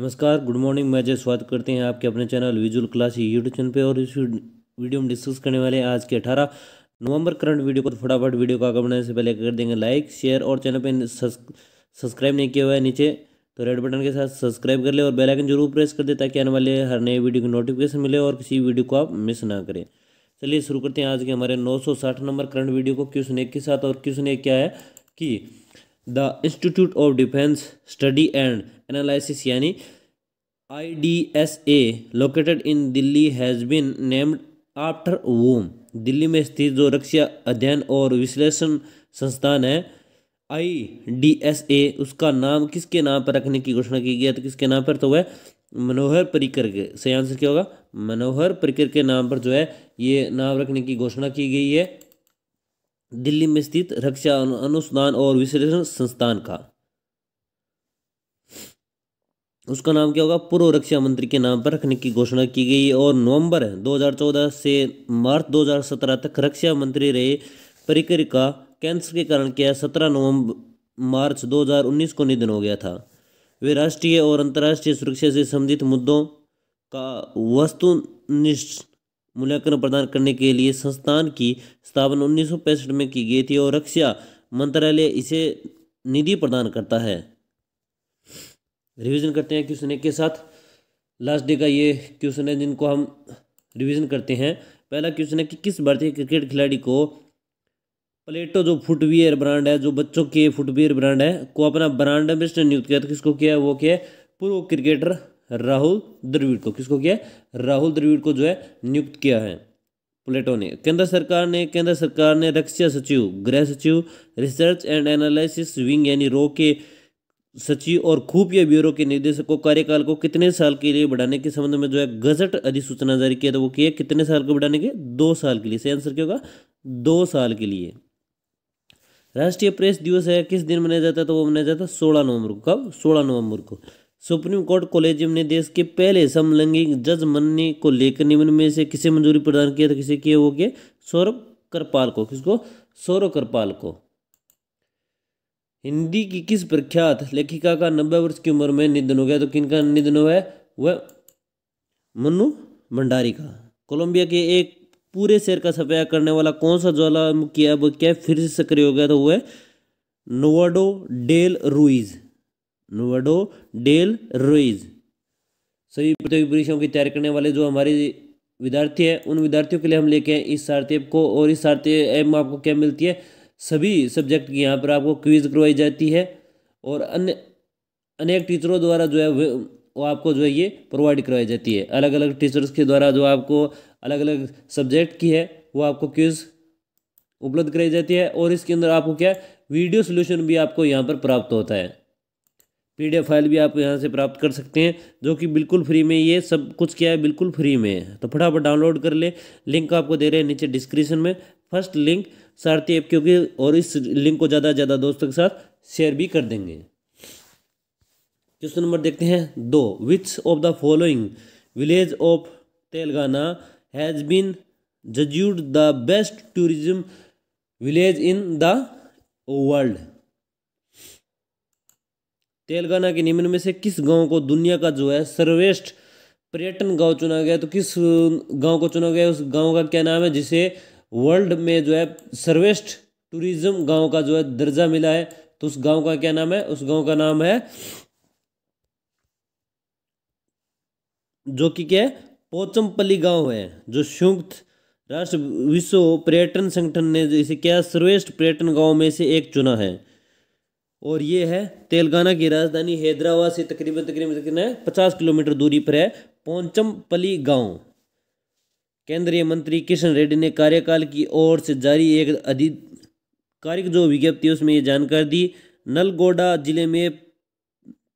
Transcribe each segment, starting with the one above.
नमस्कार good morning मैं जय स्वागत करते हैं आपके अपने channel visual class YouTube channel पे और इस वीडियो में डिस्कस करने वाले हैं आज के अठारह नवंबर करंट वीडियो को फटाफट वीडियो को आगे बढ़ाने से पहले कर देंगे लाइक शेयर और चैनल पे सब्सक्राइब नहीं किया हुआ है नीचे तो रेड बटन के साथ सब्सक्राइब कर ले और बेलाइकन जरूर प्रेस कर दे ताकि आने वाले हर नए वीडियो की नोटिफिकेशन मिले और किसी वीडियो को आप मिस ना करें चलिए शुरू करते हैं आज के हमारे नौ नंबर करंट वीडियो को क्वेश्चन एक के साथ और क्वेश्चन एक क्या है कि the institute of defence study and analysis यानी I D S A located in Delhi has been named after whom Delhi में स्थित जो रक्षा अध्ययन और विश्लेषण संस्थान है आई डी एस ए उसका नाम किसके नाम पर रखने की घोषणा की गई तो किसके नाम पर तो वह मनोहर परिकर के सही आंसर क्या होगा मनोहर परिकर के नाम पर जो है ये नाम रखने की घोषणा की गई है दिल्ली में स्थित रक्षा अनुसंधान और विश्लेषण संस्थान का उसका नाम क्या होगा पूर्व रक्षा मंत्री के नाम पर रखने की घोषणा की गई और नवंबर 2014 से मार्च 2017 तक रक्षा मंत्री रहे परिकर का कैंसर के कारण क्या सत्रह नवंबर मार्च 2019 को निधन हो गया था वे राष्ट्रीय और अंतर्राष्ट्रीय सुरक्षा से संबंधित मुद्दों का वस्तुनिष्ठ मूल्यांकन प्रदान करने के लिए संस्थान की स्थापना उन्नीस में की गई थी और रक्षा मंत्रालय इसे निधि प्रदान करता है रिवीजन करते हैं क्वेश्चन एक के साथ लास्ट डे का ये क्वेश्चन है जिनको हम रिवीजन करते हैं पहला क्वेश्चन है कि किस भारतीय क्रिकेट खिलाड़ी को प्लेटो जो फुटवियर ब्रांड है जो बच्चों के फुटवियर ब्रांड है को अपना ब्रांड एम्बेसडर नियुक्त किया तो किसको किया है वो क्या पूर्व क्रिकेटर राहुल द्रविड़ को किसको किया राहुल द्रविड़ को जो है नियुक्त किया है प्लेटो ने केंद्र सरकार ने केंद्र सरकार ने रक्षा सचिव गृह सचिव रिसर्च एंड एनालिसिस विंग यानी रो के सचिव और खुफिया ब्यूरो के निदेशक को कार्यकाल को कितने साल के लिए बढ़ाने के संबंध में जो है गजट अधिसूचना जारी किया था वो किया कितने साल को बढ़ाने के दो साल के लिए सही आंसर क्या होगा दो साल के लिए राष्ट्रीय प्रेस दिवस है किस दिन मनाया जाता है तो वो मनाया जाता है सोलह नवंबर को कब सोलह नवंबर को सुप्रीम कोर्ट कॉलेजियम ने देश के पहले समलैंगिक जज मनने को लेकर निम्न में से किसे मंजूरी प्रदान किया था किसे किए हो गए सौरभ करपाल को किसको सौरभ करपाल को हिंदी की किस प्रख्यात लेखिका का नब्बे वर्ष की उम्र में निधन हो गया तो किन का निधन हुआ है वह मनु भंडारी का कोलंबिया के एक पूरे शहर का सफाया करने वाला कौन सा ज्वालामुखी अब क्या फिर से सक्रिय हो गया तो वह Nevado del Ruiz Nevado del Ruiz सभी प्रतियोगी परीक्षाओं की तैयारी करने वाले जो हमारे विद्यार्थी हैं उन विद्यार्थियों के लिए हम लेके हैं इस सारथी ऐप को और इस सारथी ऐप में आपको क्या मिलती है सभी सब्जेक्ट की यहाँ पर आपको क्विज करवाई जाती है और अन्य अनेक टीचरों द्वारा जो है वो आपको जो है ये प्रोवाइड करवाई जाती है अलग अलग टीचर्स के द्वारा जो आपको अलग अलग सब्जेक्ट की है वो आपको क्विज उपलब्ध कराई जाती है और इसके अंदर आपको क्या वीडियो सोल्यूशन भी आपको यहाँ पर प्राप्त होता है पी फाइल भी आप यहाँ से प्राप्त कर सकते हैं जो कि बिल्कुल फ्री में ये सब कुछ क्या है बिल्कुल फ्री में है तो फटाफट डाउनलोड कर लें लिंक आपको दे रहे हैं नीचे डिस्क्रिप्शन में फर्स्ट लिंक सारथी ऐप क्योंकि और इस लिंक को ज़्यादा से ज़्यादा दोस्तों के साथ शेयर भी कर देंगे क्वेश्चन नंबर देखते हैं दो which of the following village of Telangana has been judged the best tourism village in the world Telangana के निम्न में से किस गांव को दुनिया का जो है सर्वेष्ठ पर्यटन गांव चुना गया तो किस गांव को चुना गया उस गांव का क्या नाम है जिसे वर्ल्ड में जो है सर्वेष्ठ टूरिज्म गांव का जो है दर्जा मिला है तो उस गांव का क्या नाम है उस गांव का नाम है जो कि क्या है पोचमपली गाँव है जो संयुक्त राष्ट्र विश्व पर्यटन संगठन ने इसे क्या सर्वेष्ठ पर्यटन गाँव में से एक चुना है और ये है तेलंगाना की राजधानी हैदराबाद से तकरीबन तकरीबन तकरीबन पचास किलोमीटर दूरी पर है पोंचमपली गांव केंद्रीय मंत्री किशन रेड्डी ने कार्यकाल की ओर से जारी एक आधिकारिक जो विज्ञप्ति उसमें ये जानकारी दी नलगोडा जिले में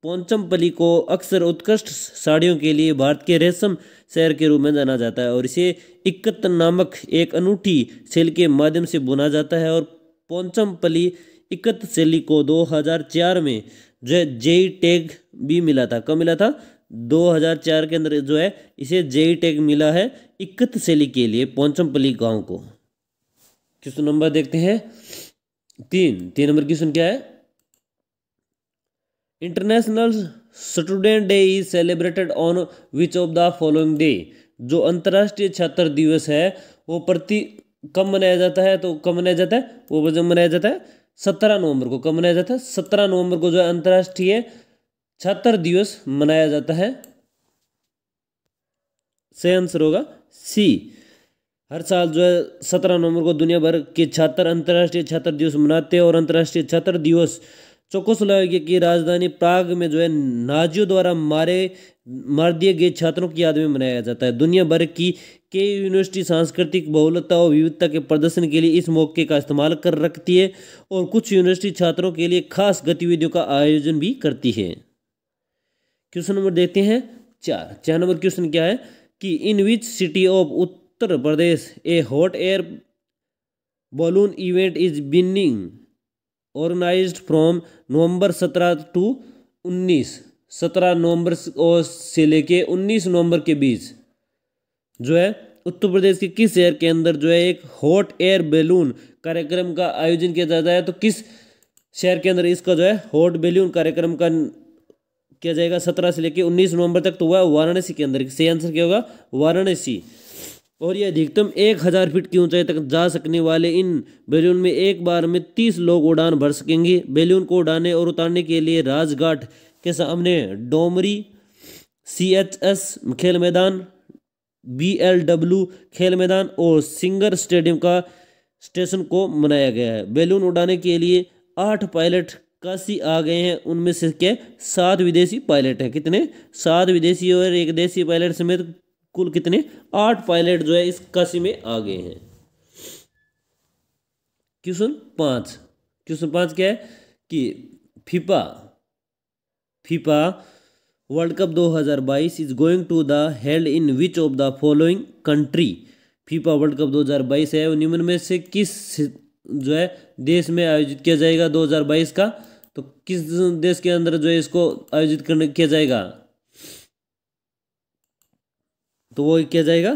पोंचमपली को अक्सर उत्कृष्ट साड़ियों के लिए भारत के रेशम शहर के रूप में जाना जाता है और इसे इक्कत नामक एक अनूठी सेल के माध्यम से बुना जाता है और पोंचमपली इकत सेली को 2004 में जो है जेई टैग भी मिला था कब मिला था 2004 के अंदर जो है इसे जेई टैग मिला है इकत सेली के लिए पौचमपली गांव को क्वेश्चन नंबर देखते हैं तीन तीन नंबर क्वेश्चन क्या है international student day is celebrated on which of the following day जो अंतर्राष्ट्रीय छात्र दिवस है वो प्रति कब मनाया जाता है तो कब मनाया जाता है वो जब मनाया जाता है सत्रह नवंबर को कब मनाया जाता है सत्रह नवंबर को जो है अंतर्राष्ट्रीय छात्र दिवस मनाया जाता है से आंसर होगा सी हर साल जो है सत्रह नवंबर को दुनिया भर के छात्र अंतर्राष्ट्रीय छात्र दिवस मनाते हैं और अंतर्राष्ट्रीय छात्र दिवस चौकस लगाया कि राजधानी प्राग में जो है नाजियों द्वारा मारे मार दिए गए छात्रों की याद में मनाया जाता है दुनिया भर की कई यूनिवर्सिटी सांस्कृतिक बहुलता और विविधता के प्रदर्शन के लिए इस मौके का इस्तेमाल कर रखती है और कुछ यूनिवर्सिटी छात्रों के लिए खास गतिविधियों का आयोजन भी करती है क्वेश्चन नंबर देखते हैं चार चार नंबर क्वेश्चन क्या है कि in which city of Uttar Pradesh a hot air balloon event is being organise from November सत्रह टू उन्नीस सत्रह नवंबर से लेके उन्नीस नवंबर के बीच जो है उत्तर प्रदेश के किस शहर के अंदर जो है एक हॉट एयर बैलून कार्यक्रम का आयोजन किया जाता है तो किस शहर के अंदर इसका जो है हॉट बैलून कार्यक्रम का किया जाएगा सत्रह से लेकर उन्नीस नवंबर तक तो हुआ वाराणसी के अंदर सही आंसर क्या होगा वाराणसी और ये अधिकतम एक हज़ार फीट की ऊंचाई तक जा सकने वाले इन बैलून में एक बार में तीस लोग उड़ान भर सकेंगे बैलून को उड़ाने और उतारने के लिए राजघाट के सामने डोमरी सी एच एस खेल मैदान बी एल डब्ल्यू खेल मैदान और सिंगर स्टेडियम का स्टेशन को मनाया गया है बैलून उड़ाने के लिए आठ पायलट काशी आ गए हैं उनमें से क्या सात विदेशी पायलट हैं कितने सात विदेशी और एक देशी पायलट समेत कुल कितने आठ पायलट जो है इस काशी में आ गए हैं क्वेश्चन पांच क्वेश्चन पांच क्या है कि FIFA FIFA World Cup 2022 is going to the held in which of the following country FIFA World Cup 2022 है निम्न में से किस जो है देश में आयोजित किया जाएगा 2022 का तो किस देश के अंदर जो है इसको आयोजित करने किया जाएगा तो वो क्या जाएगा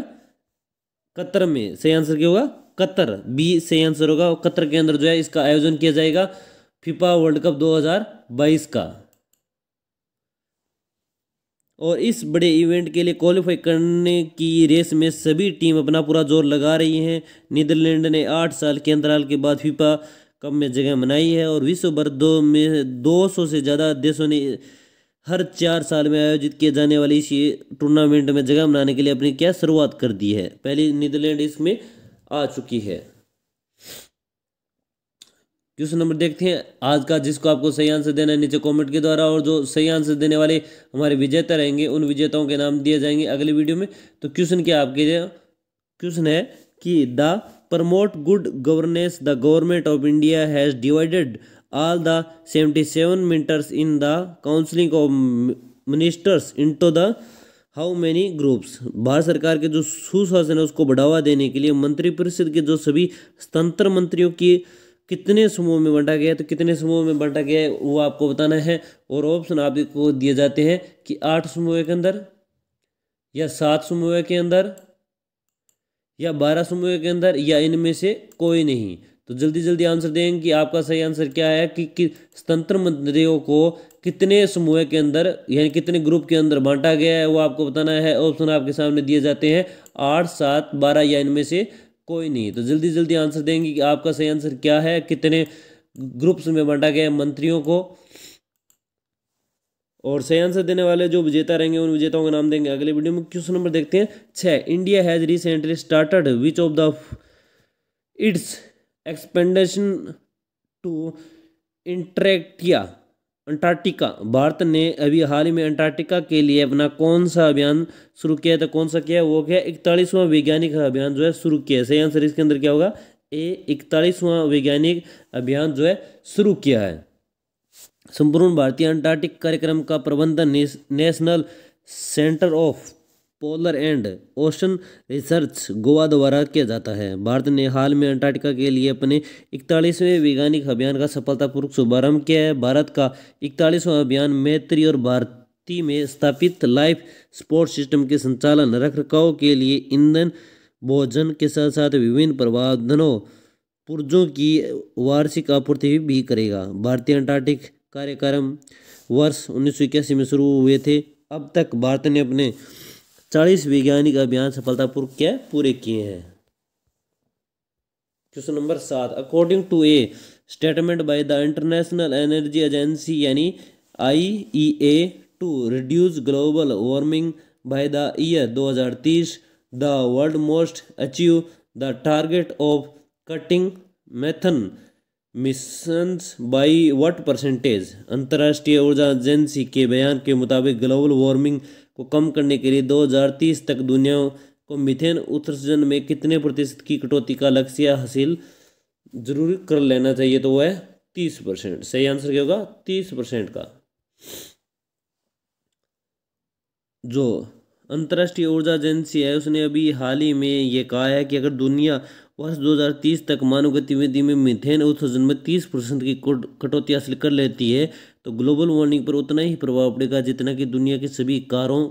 कतर में सही आंसर क्या होगा कतर बी सही आंसर होगा कतर के अंदर जो है इसका आयोजन किया जाएगा फिफा वर्ल्ड कप 2022 का और इस बड़े इवेंट के लिए क्वालिफाई करने की रेस में सभी टीम अपना पूरा जोर लगा रही हैं नीदरलैंड ने आठ साल के अंतराल के बाद फिफा कप में जगह बनाई है और विश्व भर दो में 200 से ज़्यादा देशों ने हर चार साल में आयोजित किए जाने वाली इस टूर्नामेंट में जगह बनाने के लिए अपनी क्या शुरुआत कर दी है पहली नीदरलैंड इसमें आ चुकी है क्वेश्चन नंबर देखते हैं आज का जिसको आपको सही आंसर देना है नीचे कमेंट के द्वारा और जो सही आंसर देने वाले हमारे विजेता रहेंगे उन विजेताओं के नाम दिए जाएंगे अगले वीडियो में तो क्वेश्चन क्या आपके क्वेश्चन है कि the promote good governance the government of India has divided all the seventy seven ministers in the counselling of ministers into the how many groups Bharat सरकार के जो सुशासन है उसको बढ़ावा देने के लिए मंत्रिपरिषद के जो सभी स्वतंत्र मंत्रियों की कितने समूह में बांटा गया है तो कितने समूह में बांटा गया है वो आपको बताना है और ऑप्शन आपको दिए जाते हैं कि आठ समूह के अंदर या सात समूह के अंदर या बारह समूह के अंदर या इनमें से कोई नहीं तो जल्दी जल्दी आंसर दें कि आपका सही आंसर क्या है कि, स्वतंत्र मंत्रियों को कितने समूह के अंदर यानी कितने ग्रुप के अंदर बांटा गया है वो आपको बताना है ऑप्शन आपके सामने दिए जाते हैं आठ सात बारह या इनमें से कोई नहीं तो जल्दी जल्दी आंसर देंगे कि आपका सही आंसर क्या है कितने ग्रुप्स में बांटा गया है मंत्रियों को और सही आंसर देने वाले जो विजेता रहेंगे उन विजेताओं का नाम देंगे अगले वीडियो में क्वेश्चन नंबर देखते हैं छः India has recently started which of the its expedition to Antarctica Antarctica Bharat ने अभी हाल ही में अंटार्कटिका के लिए अपना कौन सा अभियान शुरू किया था तो कौन सा किया वो क्या इकतालीसवां वैज्ञानिक अभियान जो है शुरू किया सही आंसर इसके अंदर क्या होगा ए इकतालीसवां वैज्ञानिक अभियान जो है शुरू किया है संपूर्ण भारतीय अंटार्कटिक कार्यक्रम का प्रबंधन National Centre of Polar and Ocean Research Goa द्वारा किया जाता है भारत ने हाल में अंटार्कटिका के लिए अपने इकतालीसवें वैज्ञानिक अभियान का सफलतापूर्वक शुभारंभ किया है भारत का इकतालीसवां अभियान मैत्री और भारती में स्थापित लाइफ स्पोर्ट सिस्टम के संचालन रखरखाव के लिए ईंधन भोजन के साथ साथ विभिन्न प्रबंधनों पुर्जों की वार्षिक आपूर्ति भी करेगा भारतीय अंटार्कटिक कार्यक्रम वर्ष उन्नीस में शुरू हुए थे अब तक भारत ने अपने चालीस वैज्ञानिक अभियान सफलतापूर्वक क्या पूरे किए हैं क्वेश्चन नंबर सात according to a statement by the International Energy Agency यानी I E A to reduce global warming by the year 2030 the world most achieve the target of cutting methane emissions by what percentage अंतर्राष्ट्रीय ऊर्जा agency के बयान के मुताबिक global warming को कम करने के लिए 2030 तक दुनिया को मिथेन उत्सर्जन में कितने प्रतिशत की कटौती का लक्ष्य हासिल जरूर कर लेना चाहिए तो वह है तीस परसेंट सही आंसर क्या होगा तीस परसेंट का जो अंतर्राष्ट्रीय ऊर्जा एजेंसी है उसने अभी हाल ही में यह कहा है कि अगर दुनिया वर्ष 2030 तक मानव गतिविधि में मिथेन उत्सर्जन में 30 परसेंट की कटौती हासिल कर लेती है तो ग्लोबल वार्मिंग पर उतना ही प्रभाव पड़ेगा जितना कि दुनिया की सभी कारों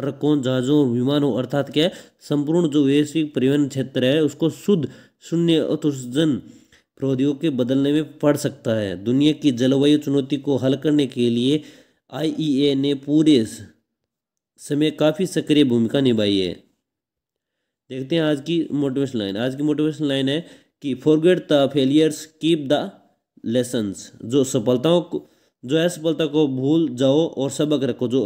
ट्रकों जहाज़ों और विमानों अर्थात क्या संपूर्ण जो वैश्विक परिवहन क्षेत्र है उसको शुद्ध शून्य उत्सर्जन प्रौद्योगिकी बदलने में पड़ सकता है दुनिया की जलवायु चुनौती को हल करने के लिए आई ने पूरे समय काफ़ी सक्रिय भूमिका निभाई है देखते हैं आज की मोटिवेशन लाइन आज की मोटिवेशन लाइन है कि forget the failures keep the lessons जो सफलताओं को जो असफलता को भूल जाओ और सबक रखो जो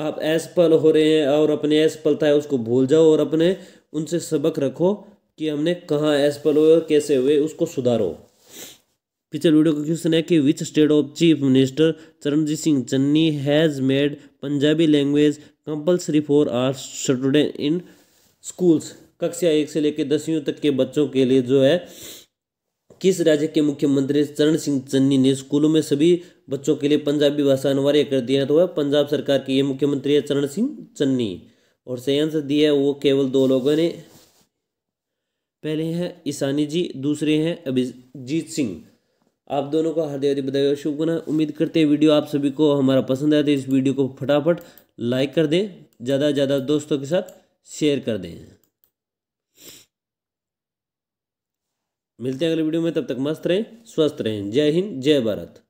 आप असफल हो रहे हैं और अपने असफलता है उसको भूल जाओ और अपने उनसे सबक रखो कि हमने कहाँ असफल हुए और कैसे हुए उसको सुधारो पिछले वीडियो का क्वेश्चन है कि which state of chief minister Charanjit Singh Channi has made Punjabi language compulsory for our student in schools कक्षा एक से लेकर दसवीं तक के बच्चों के लिए जो है किस राज्य के मुख्यमंत्री चरण सिंह चन्नी ने स्कूलों में सभी बच्चों के लिए पंजाबी भाषा अनिवार्य कर दिया है तो वह पंजाब सरकार के ये मुख्यमंत्री है चरण सिंह चन्नी और सही आंसर दिया है वो केवल दो लोगों ने पहले हैं ईसानी जी दूसरे हैं अभिजीत सिंह आप दोनों को हृदय हृदय बधाई और शुभकामना उम्मीद करते हैं वीडियो आप सभी को हमारा पसंद आया तो इस वीडियो को फटाफट लाइक कर दें ज़्यादा से ज़्यादा दोस्तों के साथ शेयर कर दें मिलते हैं अगले वीडियो में तब तक मस्त रहें स्वस्थ रहें जय हिंद जय भारत